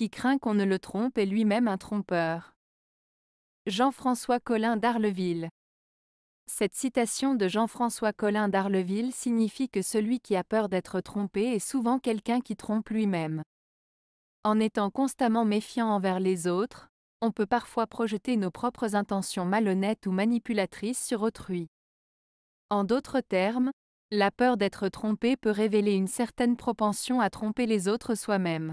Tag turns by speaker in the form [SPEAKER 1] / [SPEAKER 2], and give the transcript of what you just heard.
[SPEAKER 1] qui craint qu'on ne le trompe est lui-même un trompeur. Jean-François Collin d'Arleville Cette citation de Jean-François Collin d'Arleville signifie que celui qui a peur d'être trompé est souvent quelqu'un qui trompe lui-même. En étant constamment méfiant envers les autres, on peut parfois projeter nos propres intentions malhonnêtes ou manipulatrices sur autrui. En d'autres termes, la peur d'être trompé peut révéler une certaine propension à tromper les autres soi-même.